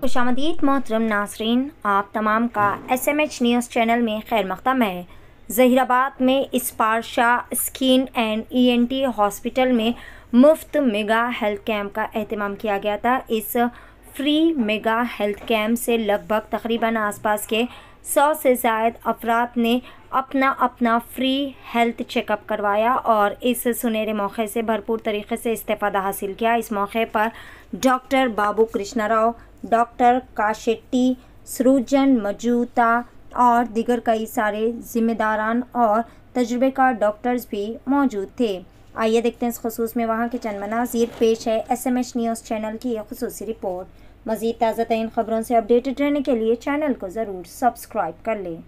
खुशामदीद मोहतरम नासरीन आप तमाम का S M H news channel में खैर मकदम है जहीराबाद में Sparsha skin and E N T hospital में मुफ्त मेगा हेल्थ कैंप का अहतमाम किया गया था इस फ्री मेगा हेल्थ कैम्प से लगभग तकरीबन आसपास के सौ से जायद अफराद ने अपना अपना फ्री हेल्थ चेकअप करवाया और इस सुनहरे मौके से भरपूर तरीके से इस्तीफ़ादा हासिल किया इस मौके पर डॉक्टर बाबू कृष्णा राव डॉक्टर काशेट्टी सृजन मजूता और दिगर कई सारे जिम्मेदारान और तजुर्बेकार डॉक्टर्स भी मौजूद थे आइए देखते हैं इस खसूस में वहाँ के चंद मनाजिर पेश है S M H news channel की यह खसूस रिपोर्ट मज़ीद ताज़ा तरीन ख़बरों से अपडेटेड रहने के लिए चैनल को ज़रूर सब्सक्राइब कर लें